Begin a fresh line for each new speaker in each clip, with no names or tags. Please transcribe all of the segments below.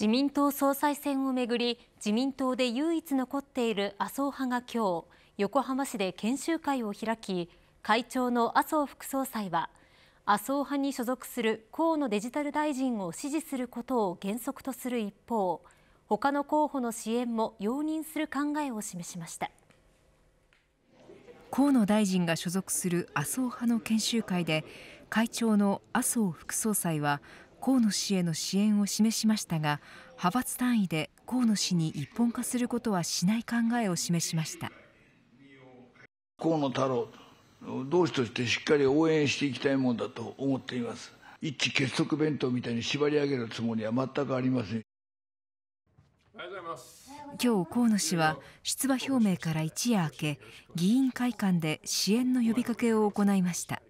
自民党総裁選をめぐり自民党で唯一残っている麻生派が今日横浜市で研修会を開き会長の麻生副総裁は麻生派に所属する河野デジタル大臣を支持することを原則とする一方他の候補の支援も容認する考えを示しました
河野大臣が所属する麻生派の研修会で会長の麻生副総裁は河野氏への支援を示しましたが派閥単位で河野氏に一本化することはしない考えを示しました河野太郎同志としてしっかり応援していきたいものだと思っています一致結束弁当みたいに縛り上げるつもりは全くありません今日河野氏は出馬表明から一夜明け議員会館で支援の呼びかけを行いました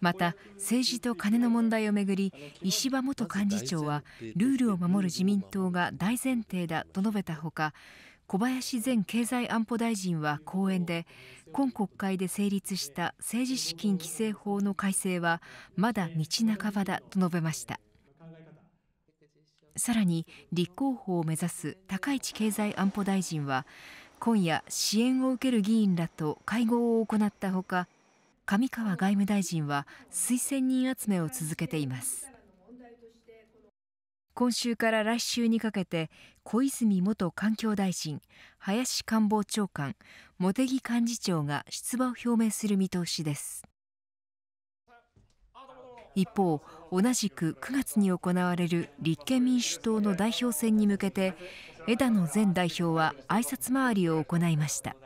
また、政治とカネの問題をめぐり石破元幹事長はルールを守る自民党が大前提だと述べたほか小林前経済安保大臣は講演で今国会で成立した政治資金規正法の改正はまだ道半ばだと述べました。さらに立候補を目指す高市経済安保大臣は今夜支援を受ける議員らと会合を行ったほか上川外務大臣は推薦人集めを続けています今週から来週にかけて小泉元環境大臣林官房長官茂木幹事長が出馬を表明する見通しです一方、同じく9月に行われる立憲民主党の代表選に向けて枝野前代表は挨拶回りを行いました。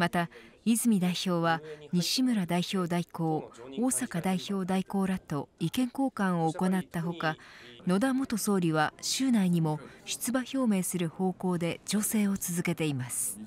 また、泉代表は西村代表代行大坂代表代行らと意見交換を行ったほか野田元総理は週内にも出馬表明する方向で調整を続けています。